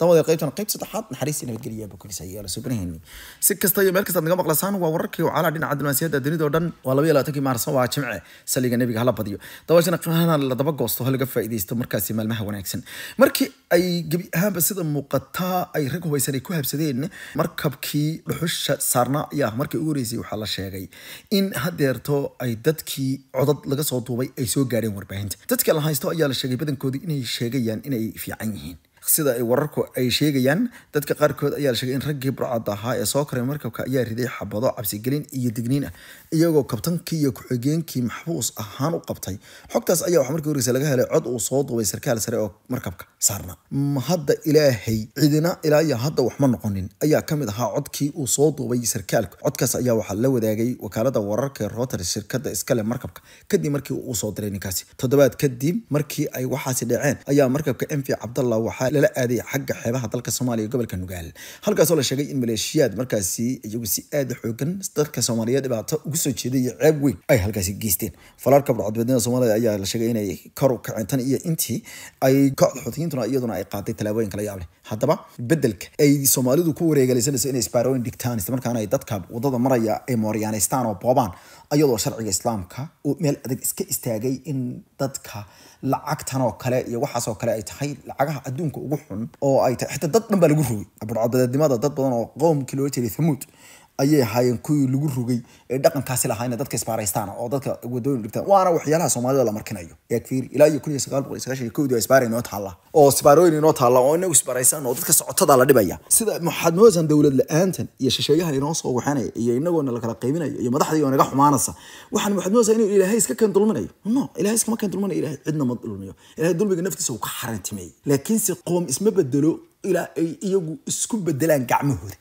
tawada qaybtan qaybta saddexaad naxariis iyo nabadgelya kulisa ayaa la si kasta meel kasta naga maqlasaan waa wararkii wacala dhinaca diblomaasiyadda dunida oo dhan waa laba labaatankii maarso waa jimce saliga nebiga hala badiyo dabaashana qiimaha la daba goosto ha faa'iidaysto markaasi maalmaha wanaagsan markii ay gebi ahaanba sida muuqataa ay rag hubaysan ay ku habsadeen markabkii dhuxusha saarna ayaa markii ugu horeysay waxaa la sheegay in hadeerto ay dadkii codad laga soo duubay ay soo gaareen warbaahinta dadka la haysto ayaa la sheegay badankoodii inay sheegayaan inay fiican yihiin sida ay wararku ay sheegayaan dadka qaarkood ayaa la sheegay in raggii burcad ahaa ee soo karay markabka ayaa riday xabado cabsigelin iyo digniin ah iyagoo kabtankii iyo ku-xigeenkii maxbuus ahaan u qabtay xogtaas ayaa waxaa markii horeysa laga helay cod uu soo duubay sarkaal sare oo markabka saarna hadda ilaahay cidina ilaa iyo hadda waxma noqonin ayaa ka mid ahaa codkii uu soo duubay sarkaalka codkaas ayaa waxaa la wadaagay wakaalada wararka ee routers shirkada iskale markabka kadib markii uu soo diray ninkaasi toddobaad kadib markii ay waxaasi dhaceen ayaa markabka mv cabdalla waxaa lala aaday xagga xeebaha dalka soomaaliya gobolka nugaal halkaasoo la sheegay in maleeshiyaad markaasi iyagu si aada xoogan dadka soomaaliyeed dhibaato ugu soo jeeday ceeb weyn ay halkaasi geysteen falaarka burcadbeednida soomaalida ayaa la sheegay inay kor u kacintan iyo intii ay kooxda xutiyintuna iyaduna ay qaaday talaabooyin kala yaab leh haddaba bedelka ay soomaalidu ku wareegaysanayso inay isbaarooyin dhigtaan isla ay dadka wadada maraya ay mooryaanaystaan oo boobaan iyadoo sharciga islaamka uu meel adag iska istaagay in dadka lacagtan oo kale iyo waxaasoo kale ay tahay lacagaha adduunka ugu xun oo ay tahay xitaa dad dhan baa lagu rogay burcadadeednimada dad badan oo qowmkii loo jeeday thamuud ayay ahaayeen kuwii lagu rugay ee dhaqankaasi lahaa ina dadka isbaaraystaan oo dadka wadooyin dhigtaan waana waxyaalaha soomaalida la markinayo yakfiir ilaa iyo kun iyo sagaal boqol sagaashan iyo kowdii isbaar inoo taalla oo isbaarooyin inoo taalla oo inagu isbaaraysaan oo dadka socotada la dhibaya sida waxaad moodaan dowlad la-aantan iyo shisheeyaha inoo soo waxanaya iyo inagoona la kala iyo madaxdii oo naga xumaanaysa waxaan waxaad moodaa inuu ilaahay iska keen dulminayo no ilaahay iskama keen dulminayo ilahay cidna ma dulmiyo ilahay dulmiga naftiisa uu ka xarantimeeyey laakiinse qoom isma bedelo ilaa ay iyagu isku bedelaan gacmahooda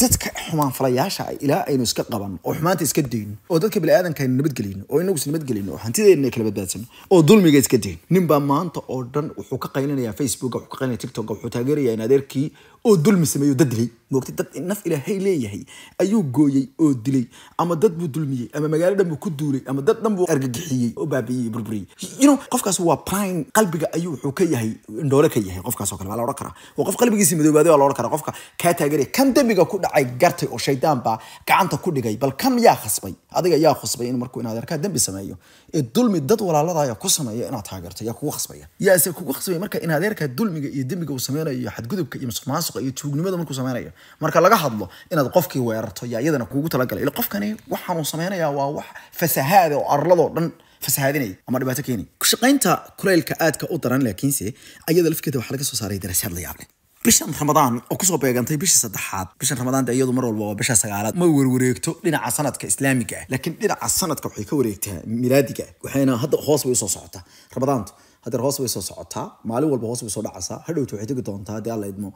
dadka xumaanfalayaasha ah ilaa aynu iska qabanno oo xumaanta iska dayno oo dadka biniaadanka aynu nabadgelino oo inagus nabadgelino oo hantideenna kala badbaadsano oo dulmiga iska dayno ninbaa maanta oo dhan wuxuu ka qaynanayaa facebook wuxuu ka qaynanaya tiktoka wuxuu taageerayaa in adeerkii oo dulmi sameeyo dad dilay moogtay dad naf ilaahay leeyahay ayuu gooyey oo dilay ama dad buu dulmiyey ama magaalo dhan buu ku duulay ama dad dhan buu argagixiyey oo baabi'iyey burburiyey you qofkaas waa prime qalbiga ayuu wuxuu ka yahay indhoole ka yahay qofkaas oo kale waa la odhan karaa waa qof qalbigiisi madoobaaday waa la odhan karaa qofka kaa taageeraya kan dembiga ku dhacay gartay oo shaydaan baa gacanta ku dhigay bal kan yaa khasbay adiga yaa khasbay in markuu inaad arkaa dembi sameeyo ee dulmi dad walaaladaaya ku sameeya inaad taageerto yaa kugu khasbaya yaa kugu khasbaya marka in adeerka dulmiga iyo dembiga uu sameynayo xadgudubka iyo musuqmaasuq munaasiqa iyo tuugnimada markuu samaynayo marka laga hadlo inaad qofkii weerarto yaa iyadana kuugu talagalay ila qofkani waxaanuu samaynayaa waa wax fasahaada oo arladoo dhan fasahaadinaya ama dhibaato keenaya ku kulaylka aadka u daran laakiinse ayada lafkeeda waxaa laga soo saaray daraasaad la yaab bishan ramadaan oo kusoo beegantay bishii saddexaad bishan ramadaan de iyadu mar walba waa bisha sagaalaad ma werwareegto dhinaca sanadka islaamiga laakiin dhinaca sanadka waxay ka wareegtaa milaadiga waxayna hadda hoos bay usoo socotaa ramadaantu hadeer hoos bay soo socotaa maalin walba hoos bay soo dhacaysaa hadhowta waxay tegi doontaa dee alla idmo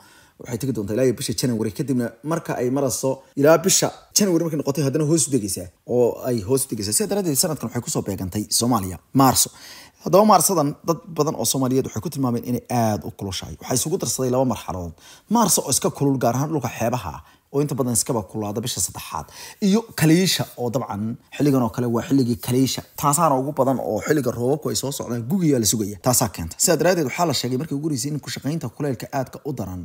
waxay tegi doontaa ilaa bisha january kadibna marka ay maraso ilaa bisha january markay noqotay haddana hoos u degaysaa oo ay hoos u degaysaa daradeed sanadkan waxay kusoo beegantay soomaaliya maarso haddaba maarsadan dad badan oo soomaaliyeed waxay ku tilmaameen inay aada u kulushahay waxaa isugu darsaday laba marxaladood maarso oo iska kulul gaar ahaan dhulka xeebaha ah oo inta badan iskaba kulaada bisha saddexaad iyo kaliisha oo dabcan xilligan oo kale waa xilligii kaliisha taasaana ugu badan oo xilliga roobabku ay soo socdaan gugiyaa la sugaya taasaa keenta sidaa daraadeed waxaa la sheegay markii ugu horreysay in kushaqaynta kuleylka aadka u daran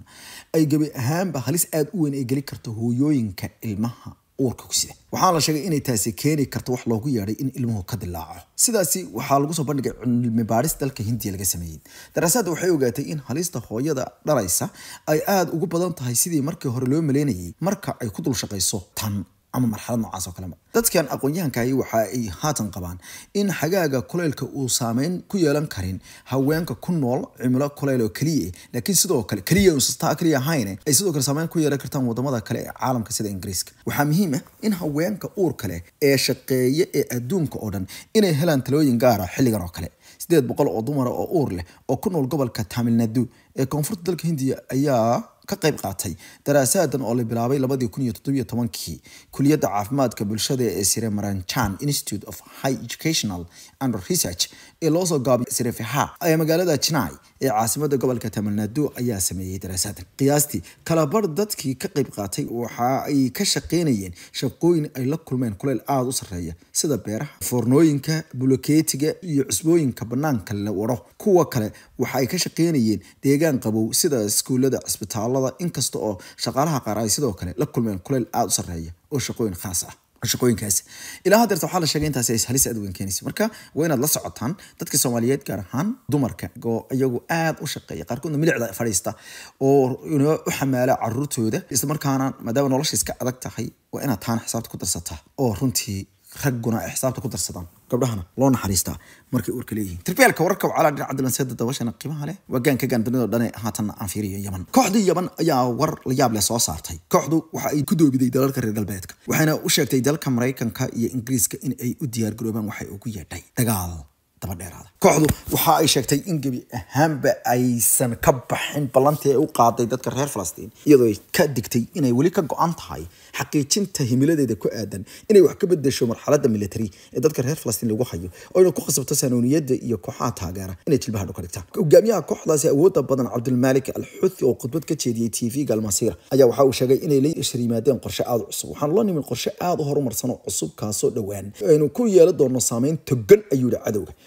ay gebi ahaanba halis aada u weyn ay geli karto hooyooyinka ilmaha uurka ku sida waxaana la sheegay inay taasi keeni karto wax loogu yeedhay in ilmuhu ka dilaaco sidaasi waxaa lagu soo bandhigay cilmi baaris dalka hindiya laga sameeyey daraasaadda waxay ogaatay in halista hooyada dharaysa ay aada ugu badan tahay sidii markii hore loo maleynayay marka ay ku dul shaqayso tan ama marxalad noocaas oo kalema dadkan aqoon-yahankahi waxa ay haatan qabaan in xagaaga kulaylka uu saameyn ku yeelan karin haweenka ku nool cimilo kulayl oo keliya eh, laakiin sidoo kale keliyastaa keliya ahayne eh, ay sidoo kale saameyn ku yeelan kartaan wadamada kale ee caalamka sida ingiriiska waxaa muhiim ah in haweenka uurka leh ee shaqeeya ee adduunka oo dhan inay helaan talooyin gaara ah xilligan oo kale sideed boqol oo dumara oo uur leh oo ku nool gobolka tamilnadu ee koonfurta dalka hindiya ayaa ka qayb qaatay daraasaadan oo la bilaabay kii kuliyadda caafimaadka bulshada ee sire maranjan institute of high educational and research ee loosoo gaabay sirefeha ee magaalada jinaai ee caasimada gobolka tamilnadu ayaa sameeyey daraasaadan qiyaastii kalabar dadkii ka qayb qaatay waxa ay ka shaqeynayeen shaqooyin ay la kulmeen kuleyl aada u sareeya sida beeraha foornooyinka buloketiga iyo cusbooyinka banaanka la waro kuwa kale waxa ay ka shaqeynayeen deegaan qabow sida iskuulada cisbitaalada gobolada inkasta oo shaqaalaha qaar ay sidoo kale la kulmeen kuleyl aada u sarreeya oo shaqooyin khaas ah shaqooyinkaasi ilaa hadeerta waxaa la sheegay intaasi ay halis aad weyn keenaysa marka waa inaad la socotaan dadka soomaaliyeed gaar ahaan dumarka oo iyagu aad u shaqeeya qaarkoodna milicda fadhiista oo u xamaala caruurtooda islamarkaana maadaama nolosha iska adag tahay waa inaad taana xisaabta ku darsataa oo runtii ragguna ay xisaabta ku darsadaan gabdhahana loo naxariistaa markay uurka leeyihiin tarbiyaalka wararka wacalaa dhinaca dalanseeda dabashana qiimaha leh waa gaanka gaandunidoo dhane haatanna aan fiiriyo yaman kooxdii yaman ayaa war la yaab leh soo saartay kooxdu waxa ay ku doobiday dalalka reer galbeedka waxayna u sheegtay dalka maraykanka iyo ingiriiska in ay u diyaar garoobaan waxa uu yeedhay dagaal dabadheeraada kooxdu waxa ay sheegtay in gebi ahaanba aysan ka baxin ballantii ay u qaaday dadka reer falastiin iyadoo ay ka digtay inay weli ka go-an tahay xaqiijinta himiladeeda ku aadan inay wax ka bedesho marxaladda military ee dadka reer falastiin lagu hayo oo ayna ku khasabto saanooniyadda iyo kooxaha taageera inay jilbaha dhow ka dhigtaan hogaamiyaha kooxdaasi awoodda badan cabdulmaalik alxuthi oo khudbad ka jeediyey t v-ga almasiir ayaa waxa uu sheegay inay la yeshar qorshe aada cusub waxaanu la nimin qorshe aada u horumarsan oo cusub kaasoo dhowaan aynu ku yeelan doono saameyn togan ayuu yihi cadowga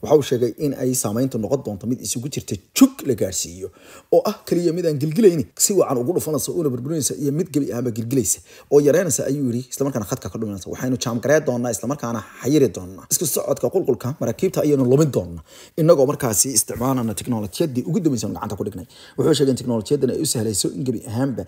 waxa uu sheegay in ay saamayntu noqon doonto mid isugu jirta jug la gaarsiiyo oo ah keliya mid aan si wacan ugu dhufanaysa una burburinaysa iyo mid gebi ahba gelgilaysa oo yareynaysa ayuu yidhi islamarkaana khadka ka dhuminaysa waxaynu jaamgaree doonaa islamarkaana xayiri doonaa isku socodka qulqulka maraakiibta ayaanu lumin doonaa inagoo markaasi isticmaalana teknolojiyadii ugu dambaysa gacanta ku dhignay wuxuu sheegay in teknolojiyadan ay u sahlayso in gebi ahaanba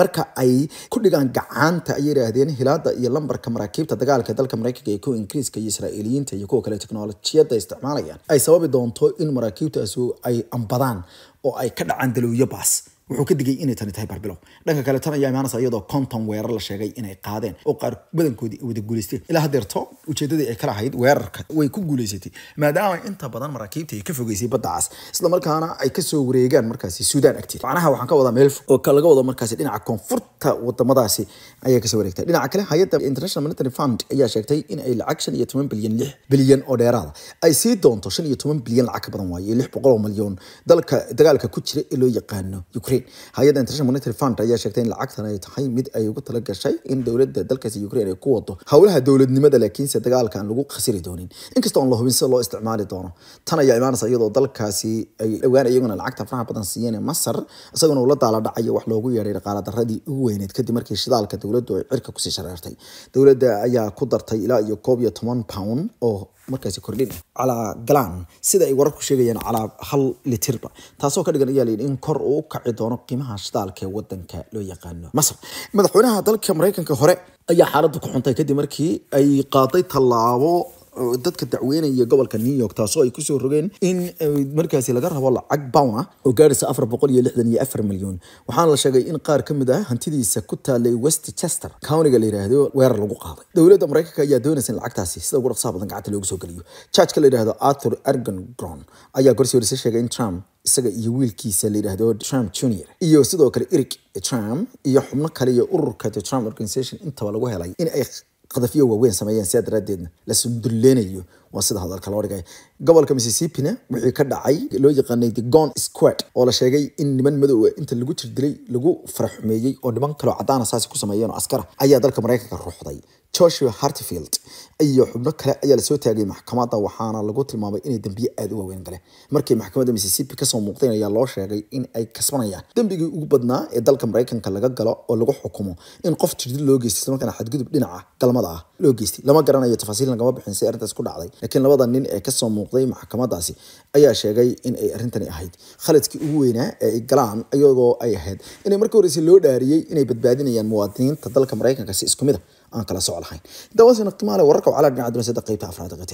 marka ay ku dhigaan gacanta ay yidhaahdeen hilaada iyo lambarka maraakiibta dagaalka dalka maraykanka ee kuwa ingiriiska iyo israa'iiliyiinta iyo kuwa kale teknolojiyada isticmaalaya dhacayaan ay sababi doonto in maraakiibtaasi ay ambadaan oo ay ka dhacaan dalowyo baas wuxuu ka digay inay tani tahay barbilow dhanka kale tan ayaa imaanaysa iyadoo konton weerar la sheegay inay qaadeen oo qaar badankoodii wada guulaysteen ilaa hadeerto ujeedadii ay kala ahayd weerarka way ku guuleysatay maadaama inta badan maraakiibta ay ka fogeysay baddacaas islamarkaana ay kasoo wareegaan markaasi suudaan agteed macnaha waxaan ka wadaa meel oo laga wado markaasi dhinaca koonfurta wadamadaasi ayay kasoo wareegtaa dhinaca kale hay-adda international monetary fund ayaa sheegtay in ay lacag shan iyo toban bilyan lix bilyan oo dheeraada ay sii doonto shan iyo toban bilyan lacag ka badan waaye iyo lix boqol oo milyan dalka dagaalka ku jira ee loo yaqaano ukraine hay-adda international monetary fund ayaa sheegtay in lacagtan ay tahay mid ay ugu tala in dowladda dalkaasi ukraine ay ku wado howlaha dowladnimada laakiin dhexdiisa dagaalka aan lagu khasiri doonin inkasta oon la hubin sida loo isticmaali doono tan ayaa imaanaysa iyadoo dalkaasi ay dhowaan iyaguna lacagta faraha badan siiyeen masar isaguna ula la daala dhacayo wax loogu yeedhay dhaqaala daradii ugu weyneed kadib markii shidaalka dowladdu ay cirka kusii shareertay dowladda ayaa ku dartay ilaa iyo koob iyo toban pound oo markaasi kordhin calaa galaan sida ay wararku sheegayaan calaa hal litirba taasoo ka dhigan ayaa layidhi in kor uu u kaci doono qiimaha shidaalka ee wadanka loo yaqaano masar madaxweynaha dalka maraykanka hore ayaa xaaladdu ku xuntay kadib markii ay qaaday tallaabo dadka dacweynaya gobolka new york taasoo ay kusoo rogeen in eh, markaasi laga rabo lacag bown oo gaaraysa afar boqol iyo lixdan iyo afar milyan waxaana la sheegay in qaar ka mid ah hantidiisa ku taalay westchester countiga la yidhaahdo weerar lagu qaaday dowladda mareykanka ayaa doonaysa in lacagtaasi sida ugu dhaqsaha badan gacanta loogu soo geliyo jaajka la yidhahdo arthur ergongron ayaa gorsii horeysa sheegay in trump isaga iyo wiilkiisa la yidhaahdo trump junior iyo sidoo kale eric trump iyo xubno kale iyo ururka the trump organization intaba lagu helay in ay qadafyo waaweyn sameeyeen sidaa daraadeedna la sunduleynayo waa sida hadalka loo dhigay gobolka mississippina wixii ka dhacay loo yaqaanay the gon squad oo la sheegay in niman madow inta lagu jirdilay lagu faraxumeeyey oo niman kaloo caddaana ah saasi ku sameeyeen oo askara ayaa dalka maraykanka ruuxday joshua hartfield iyo xubno kale ayaa lasoo taagay maxkamadda waxaana lagu tilmaamay inay dembiye aada u waaweyn galeen markii maxkamadda mississippi kasoo muuqdeen ayaa loo sheegay in ay kasbanayaan dembigii ugu badnaa ee dalka maraykanka laga galo oo lagu xukumo in qof jirdil loo geystay islamarkaana xadgudub dhinaca galmada ah loo geystay lama garanayo tafaasiil lagama bixin si arrintaas ku dhacday laakiin labada nin ee kasoo muuqday maxkamadaasi ayaa sheegay inay arintani ahayd khaladkii ugu weynaa ee ay galaan iyagoo ay ahayd inay marka horeyse loo dhaariyey inay badbaadinayaan muwaadiniinta dalka maraykankaasi isku mida ah aan kala soc lahayn daawasi naqtimaale wararka wacalaa dhinaca dunasada qaybta afraad